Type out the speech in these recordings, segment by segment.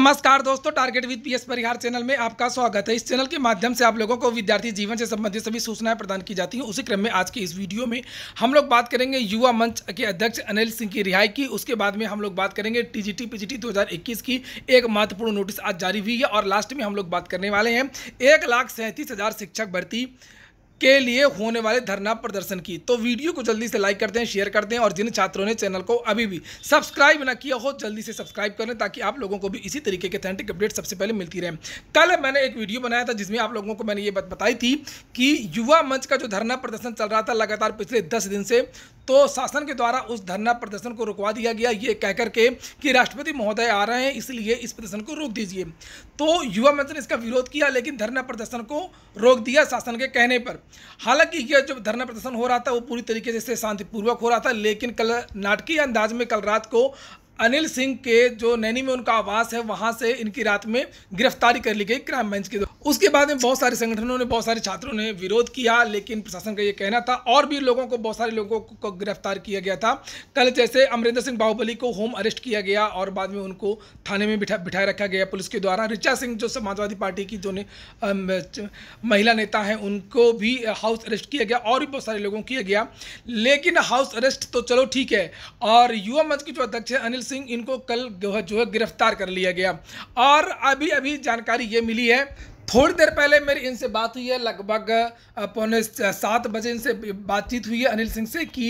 नमस्कार दोस्तों target with PS Parihar channel में आपका स्वागत है इस चैनल के माध्यम से आप लोगों को विद्यार्थी जीवन से संबंधित सभी सूचनाएं प्रदान की जाती हैं उसी क्रम में आज के इस वीडियो में हम लोग बात करेंगे युवा मंच के अध्यक्ष अनिल सिंह की रिहाई की उसके बाद में हम लोग बात करेंगे टीजीटी पीजीटी 2021 की एक महत्वपूर्ण नोटिस आज जारी हुई है और लास्ट में हम लोग बात करने वाले हैं एक लाख सैंतीस हज़ार शिक्षक भर्ती के लिए होने वाले धरना प्रदर्शन की तो वीडियो को जल्दी से लाइक कर दें शेयर कर दें और जिन छात्रों ने चैनल को अभी भी सब्सक्राइब ना किया हो जल्दी से सब्सक्राइब करें ताकि आप लोगों को भी इसी तरीके के अथेंटिक अपडेट सबसे पहले मिलती रहे कल मैंने एक वीडियो बनाया था जिसमें आप लोगों को मैंने ये बात बताई थी कि युवा मंच का जो धरना प्रदर्शन चल रहा था लगातार पिछले दस दिन से तो शासन के द्वारा उस धरना प्रदर्शन को रुकवा दिया गया ये कहकर के कि राष्ट्रपति महोदय आ रहे हैं इसलिए इस प्रदर्शन को रोक दीजिए तो युवा मंच ने इसका विरोध किया लेकिन धरना प्रदर्शन को रोक दिया शासन के कहने पर हालांकि यह जो धरना प्रदर्शन हो रहा था वो पूरी तरीके से शांतिपूर्वक हो रहा था लेकिन कल नाटकीय अंदाज में कल रात को अनिल सिंह के जो नैनी में उनका आवास है वहाँ से इनकी रात में गिरफ्तारी कर ली गई क्राइम ब्रांच के उसके बाद में बहुत सारे संगठनों ने बहुत सारे छात्रों ने विरोध किया लेकिन प्रशासन का ये कहना था और भी लोगों को बहुत सारे लोगों को गिरफ्तार किया गया था कल जैसे अमरिंदर सिंह बाहुबली को होम अरेस्ट किया गया और बाद में उनको थाने में बिठा बिठाए रखा गया पुलिस के द्वारा ऋचा सिंह जो समाजवादी पार्टी की जो ने महिला नेता हैं उनको भी हाउस अरेस्ट किया गया और भी बहुत सारे लोगों को किया गया लेकिन हाउस अरेस्ट तो चलो ठीक है और युवा मंच के जो अध्यक्ष हैं अनिल सिंह इनको कल जो है गिरफ्तार कर लिया गया और अभी अभी जानकारी ये मिली है थोड़ी देर पहले मेरी इनसे बात हुई है लगभग पौने सात बजे इनसे बातचीत हुई है अनिल सिंह से कि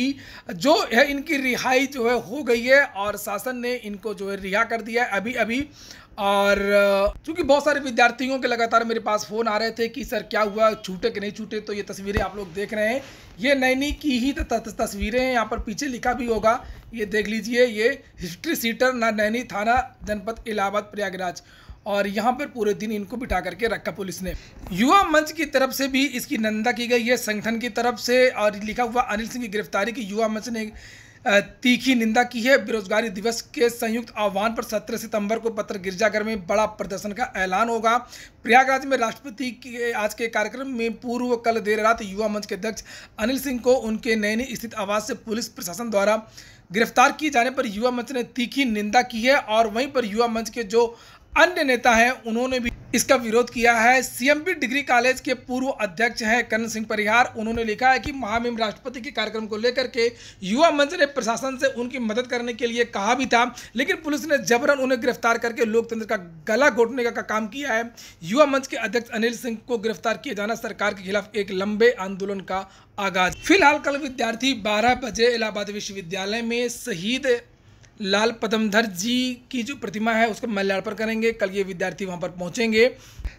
जो है इनकी रिहाई जो है हो गई है और शासन ने इनको जो है रिहा कर दिया है अभी अभी और क्योंकि बहुत सारे विद्यार्थियों के लगातार मेरे पास फ़ोन आ रहे थे कि सर क्या हुआ छूटे कि नहीं छूटे तो ये तस्वीरें आप लोग देख रहे हैं ये नैनी की ही तस्वीरें हैं यहाँ पर पीछे लिखा भी होगा ये देख लीजिए ये हिस्ट्री सीटर ना नैनी थाना जनपद इलाहाबाद प्रयागराज और यहाँ पर पूरे दिन इनको बिठा करके रखा पुलिस ने युवा मंच की तरफ से भी इसकी निंदा की गई है संगठन की तरफ से और लिखा हुआ अनिल सिंह की गिरफ्तारी की युवा मंच ने तीखी निंदा की है बेरोजगारी दिवस के संयुक्त आह्वान पर 17 सितंबर को पत्र गिरजाघर में बड़ा प्रदर्शन का ऐलान होगा प्रयागराज में राष्ट्रपति के आज के कार्यक्रम में पूर्व कल देर रात युवा मंच के अध्यक्ष अनिल सिंह को उनके नैनी स्थित आवास से पुलिस प्रशासन द्वारा गिरफ्तार किए जाने पर युवा मंच ने तीखी निंदा की है और वहीं पर युवा मंच के जो अन्य नेता हैं उन्होंने भी इसका विरोध किया है सीएमबी डिग्री कॉलेज के पूर्व अध्यक्ष हैं कर्ण सिंह परिहार उन्होंने लिखा है कि महामिम राष्ट्रपति के कार्यक्रम को लेकर के युवा मंच ने प्रशासन से उनकी मदद करने के लिए कहा भी था लेकिन पुलिस ने जबरन उन्हें गिरफ्तार करके लोकतंत्र का गला घोटने का, का काम किया है युवा मंच के अध्यक्ष अनिल सिंह को गिरफ्तार किया जाना सरकार के खिलाफ एक लंबे आंदोलन का आगाज फिलहाल कल विद्यार्थी बारह बजे इलाहाबाद विश्वविद्यालय में शहीद लाल पदमधर जी की जो प्रतिमा है उसका मल्यार्पण करेंगे कल ये विद्यार्थी वहाँ पर पहुँचेंगे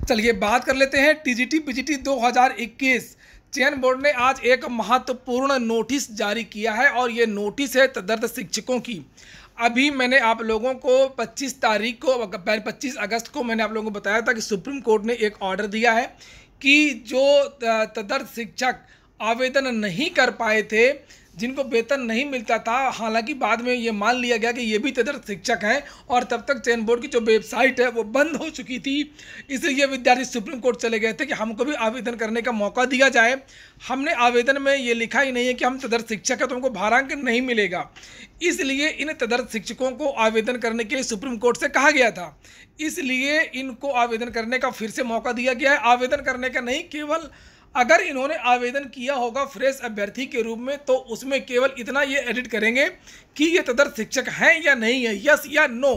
चलिए बात कर लेते हैं टी टी जी दो हज़ार इक्कीस चयन बोर्ड ने आज एक महत्वपूर्ण नोटिस जारी किया है और ये नोटिस है तदर्थ शिक्षकों की अभी मैंने आप लोगों को 25 तारीख को 25 अगस्त को मैंने आप लोगों को बताया था कि सुप्रीम कोर्ट ने एक ऑर्डर दिया है कि जो तदर्थ शिक्षक आवेदन नहीं कर पाए थे जिनको वेतन नहीं मिलता था हालांकि बाद में ये मान लिया गया कि ये भी तदर्थ शिक्षक हैं और तब तक चयन बोर्ड की जो वेबसाइट है वो बंद हो चुकी थी इसलिए ये विद्यार्थी सुप्रीम कोर्ट चले गए थे कि हमको भी आवेदन करने का मौका दिया जाए हमने आवेदन में ये लिखा ही नहीं है कि हम तदर्थ शिक्षक हैं तो हमको भारांक नहीं मिलेगा इसलिए इन तदर्थ शिक्षकों को आवेदन करने के लिए सुप्रीम कोर्ट से कहा गया था इसलिए इनको आवेदन करने का फिर से मौका दिया गया है आवेदन करने का नहीं केवल अगर इन्होंने आवेदन किया होगा फ्रेश अभ्यर्थी के रूप में तो उसमें केवल इतना ये एडिट करेंगे कि ये तदर्थ शिक्षक हैं या नहीं है यस या नो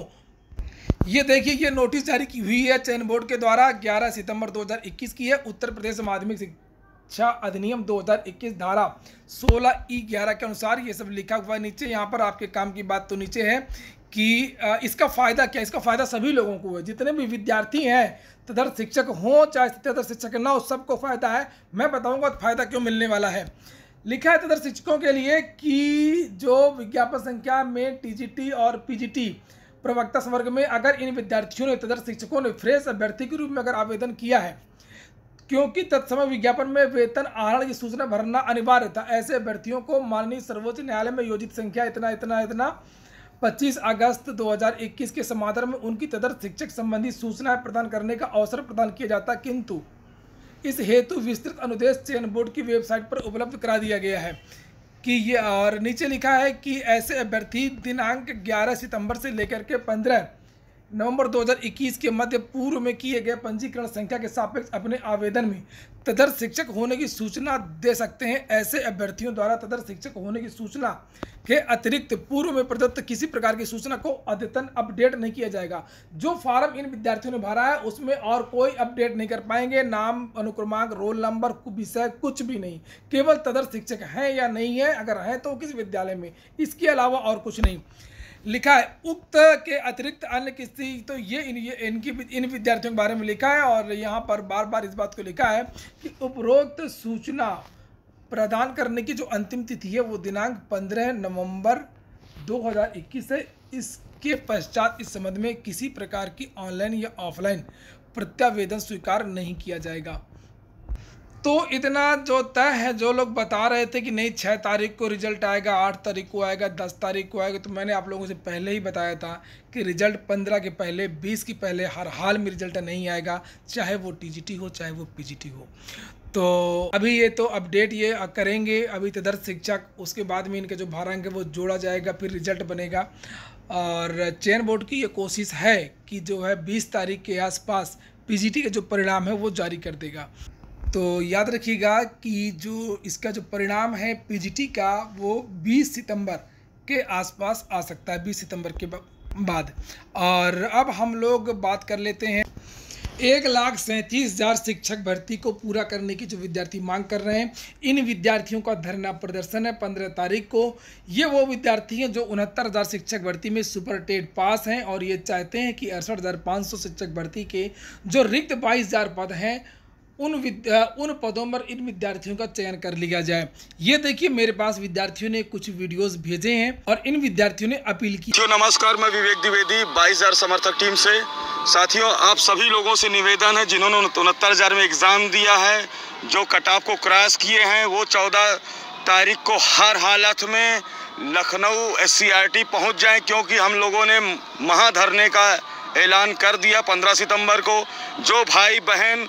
ये देखिए ये नोटिस जारी की हुई है चयन बोर्ड के द्वारा 11 सितंबर 2021 की है उत्तर प्रदेश माध्यमिक शिक्षा अधिनियम 2021 धारा 16 ई 11 के अनुसार ये सब लिखा हुआ नीचे यहाँ पर आपके काम की बात तो नीचे है कि इसका फ़ायदा क्या इसका फ़ायदा सभी लोगों को है जितने भी विद्यार्थी हैं तथा शिक्षक हों चाहे तथा शिक्षक ना हो सबको फ़ायदा है मैं बताऊँगा तो फ़ायदा क्यों मिलने वाला है लिखा है तथा शिक्षकों के लिए कि जो विज्ञापन संख्या में टीजीटी और पीजीटी प्रवक्ता संवर्ग में अगर इन विद्यार्थियों ने तदर्थ शिक्षकों ने फ्रेश अभ्यर्थी के रूप में अगर आवेदन किया है क्योंकि तत्समय विज्ञापन में वेतन आहरण की सूचना भरना अनिवार्य था ऐसे अभ्यर्थियों को माननीय सर्वोच्च न्यायालय में योजित संख्या इतना इतना इतना 25 अगस्त 2021 के समाधान में उनकी तदर्थ शिक्षक संबंधी सूचनाएं प्रदान करने का अवसर प्रदान किया जाता किंतु इस हेतु विस्तृत अनुदेश चयन बोर्ड की वेबसाइट पर उपलब्ध करा दिया गया है कि ये और नीचे लिखा है कि ऐसे अभ्यर्थी दिनांक 11 सितंबर से लेकर के 15 नवंबर 2021 के मध्य पूर्व में किए गए पंजीकरण संख्या के सापेक्ष अपने आवेदन में तदर शिक्षक होने की सूचना दे सकते हैं ऐसे अभ्यर्थियों द्वारा तदर शिक्षक होने की सूचना के अतिरिक्त पूर्व में प्रदत्त किसी प्रकार की सूचना को अद्यतन अपडेट नहीं किया जाएगा जो फार्म इन विद्यार्थियों ने भरा है उसमें और कोई अपडेट नहीं कर पाएंगे नाम अनुक्रमांक रोल नंबर विषय कुछ भी नहीं केवल तदर शिक्षक हैं या नहीं है अगर हैं तो किस विद्यालय में इसके अलावा और कुछ नहीं लिखा है उक्त के अतिरिक्त अन्य किसी तो ये इन ये इनकी इन विद्यार्थियों के बारे में लिखा है और यहाँ पर बार बार इस बात को लिखा है कि उपरोक्त सूचना प्रदान करने की जो अंतिम तिथि है वो दिनांक 15 नवंबर 2021 है इसके पश्चात इस संबंध में किसी प्रकार की ऑनलाइन या ऑफलाइन प्रत्यावेदन स्वीकार नहीं किया जाएगा तो इतना जो तय है जो लोग बता रहे थे कि नहीं छः तारीख को रिजल्ट आएगा आठ तारीख को आएगा दस तारीख को आएगा तो मैंने आप लोगों से पहले ही बताया था कि रिजल्ट पंद्रह के पहले बीस के पहले हर हाल में रिजल्ट नहीं आएगा चाहे वो टी हो चाहे वो पी हो तो अभी ये तो अपडेट ये करेंगे अभी तदर्थ तो शिक्षक उसके बाद में इनका जो भारंक है वो जोड़ा जाएगा फिर रिजल्ट बनेगा और चयन बोर्ड की ये कोशिश है कि जो है 20 तारीख के आसपास पीजीटी के जो परिणाम है वो जारी कर देगा तो याद रखिएगा कि जो इसका जो परिणाम है पीजीटी का वो 20 सितंबर के आसपास आ सकता है 20 सितंबर के बाद और अब हम लोग बात कर लेते हैं एक लाख सैंतीस हज़ार शिक्षक भर्ती को पूरा करने की जो विद्यार्थी मांग कर रहे हैं इन विद्यार्थियों का धरना प्रदर्शन है पंद्रह तारीख को ये वो विद्यार्थी हैं जो उनहत्तर हज़ार शिक्षक भर्ती में सुपर टेट पास हैं और ये चाहते हैं कि अड़सठ हज़ार पाँच सौ शिक्षक भर्ती के जो रिक्त बाईस हज़ार पद हैं उन विद्या उन पदों पर इन विद्यार्थियों का चयन कर लिया जाए ये देखिए मेरे पास विद्यार्थियों ने कुछ वीडियोस भेजे हैं और इन विद्यार्थियों ने अपील की नमस्कार मैं विवेक द्विवेदी बाईस हजार समर्थक टीम से साथियों आप सभी लोगों से निवेदन है जिन्होंने उनहत्तर हजार में एग्जाम दिया है जो ऑफ को क्रॉस किए हैं वो चौदह तारीख को हर हालत में लखनऊ एस सी पहुँच जाए क्योंकि हम लोगों ने महाधरने का ऐलान कर दिया पंद्रह सितम्बर को जो भाई बहन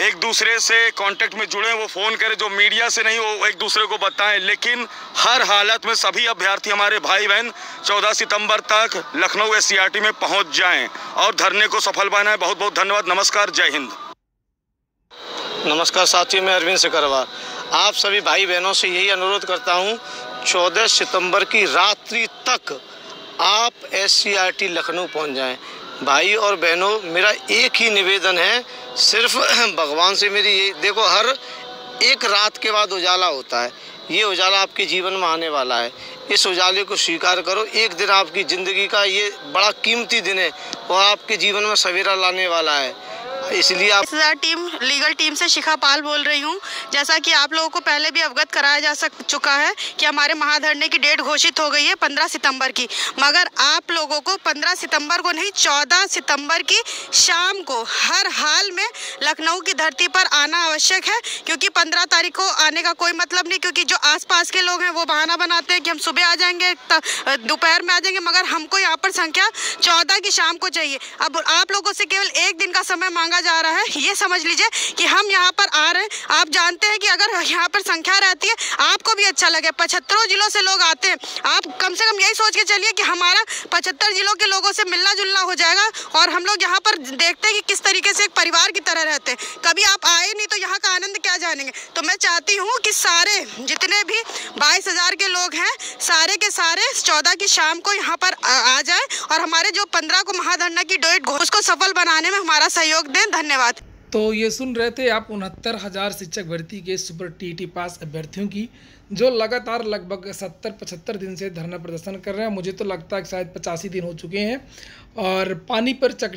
एक दूसरे से कांटेक्ट में जुड़े वो फ़ोन करें जो मीडिया से नहीं वो एक दूसरे को बताएं लेकिन हर हालत में सभी अभ्यर्थी हमारे भाई बहन 14 सितंबर तक लखनऊ एस में पहुंच जाएं और धरने को सफल बनाएं बहुत बहुत धन्यवाद नमस्कार जय हिंद नमस्कार साथियों मैं अरविंद सिकरवा आप सभी भाई बहनों से यही अनुरोध करता हूँ चौदह सितम्बर की रात्रि तक आप एस लखनऊ पहुँच जाएँ भाई और बहनों मेरा एक ही निवेदन है सिर्फ भगवान से मेरी ये देखो हर एक रात के बाद उजाला होता है ये उजाला आपके जीवन में आने वाला है इस उजाले को स्वीकार करो एक दिन आपकी ज़िंदगी का ये बड़ा कीमती दिन है और आपके जीवन में सवेरा लाने वाला है इसलिए आप टीम लीगल टीम से शिखा पाल बोल रही हूँ जैसा कि आप लोगों को पहले भी अवगत कराया जा सक चुका है कि हमारे महाधरने की डेट घोषित हो गई है 15 सितंबर की मगर आप लोगों को 15 सितंबर को नहीं 14 सितंबर की शाम को हर हाल में लखनऊ की धरती पर आना आवश्यक है क्योंकि पंद्रह तारीख को आने का कोई मतलब नहीं क्योंकि जो आस के लोग हैं वो बहाना बनाते हैं कि हम सुबह आ जाएंगे दोपहर में आ जाएंगे मगर हमको यहाँ पर संख्या चौदह की शाम को चाहिए अब आप लोगों से केवल एक दिन का समय मांगा जा रहा है ये समझ लीजिए कि हम यहाँ पर आ रहे हैं आप जानते हैं कि अगर यहाँ पर संख्या रहती है आपको भी अच्छा लगे पचहत्तरों जिलों से लोग आते हैं आप कम से कम यही सोच के चलिए कि हमारा पचहत्तर जिलों के लोगों से मिलना जुलना हो जाएगा और हम लोग यहाँ पर देखते हैं कि किस तरीके से एक परिवार की तरह रहते हैं कभी आप आए नहीं तो यहाँ का आनंद क्या जानेंगे तो मैं चाहती हूँ कि सारे जितने भी बाईस हज़ार के लोग हैं सारे के सारे चौदह की शाम को यहाँ पर आ जाए और हमारे जो पंद्रह को महाधरना की डेट उसको सफल बनाने में हमारा सहयोग दें धन्यवाद तो ये सुन रहे थे आप उनहत्तर हजार शिक्षक भर्ती के सुपर टीटी पास अभ्यर्थियों की जो लगातार लगभग सत्तर पचहत्तर दिन से धरना प्रदर्शन कर रहे हैं मुझे तो लगता है कि शायद पचासी दिन हो चुके हैं और पानी पर चक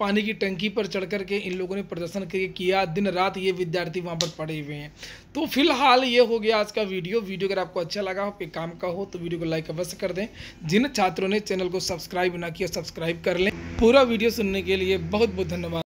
पानी की टंकी पर चढ़ कर के इन लोगों ने प्रदर्शन किया दिन रात ये विद्यार्थी वहाँ पर पड़े हुए हैं तो फिलहाल ये हो गया आज का वीडियो वीडियो अगर आपको अच्छा लगा हो कि काम का हो तो वीडियो को लाइक अवश्य कर दें जिन छात्रों ने चैनल को सब्सक्राइब ना किया सब्सक्राइब कर लें पूरा वीडियो सुनने के लिए बहुत बहुत धन्यवाद